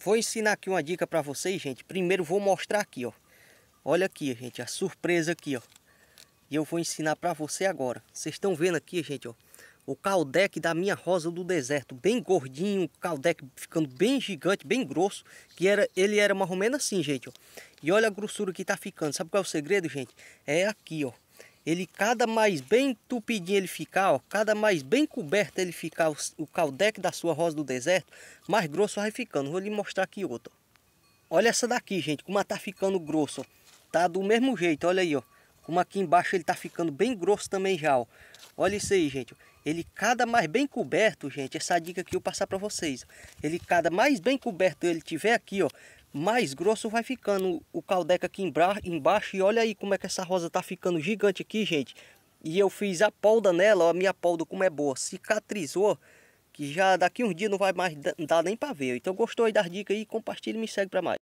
Vou ensinar aqui uma dica para vocês, gente. Primeiro vou mostrar aqui, ó. Olha aqui, gente, a surpresa aqui, ó. E eu vou ensinar para você agora. Vocês estão vendo aqui, gente, ó. O caldeque da minha rosa do deserto, bem gordinho, caldeque ficando bem gigante, bem grosso, que era, ele era mais ou menos assim, gente, ó. E olha a grossura que tá ficando. Sabe qual é o segredo, gente? É aqui, ó ele cada mais bem entupidinho ele ficar, ó, cada mais bem coberto ele ficar, o, o caldeque da sua rosa do deserto, mais grosso vai ficando. Vou lhe mostrar aqui outra. Olha essa daqui, gente, como ela tá ficando grosso. Tá do mesmo jeito, olha aí, ó. Como aqui embaixo ele tá ficando bem grosso também já, ó. Olha isso aí, gente. Ele cada mais bem coberto, gente, essa dica que eu passar para vocês. Ele cada mais bem coberto ele tiver aqui, ó, mais grosso vai ficando o caldeca aqui embaixo. E olha aí como é que essa rosa tá ficando gigante aqui, gente. E eu fiz a polda nela, ó, a minha polda como é boa, cicatrizou. Que já daqui uns dias não vai mais dar nem para ver. Então gostou aí das dicas aí, compartilha e me segue para mais.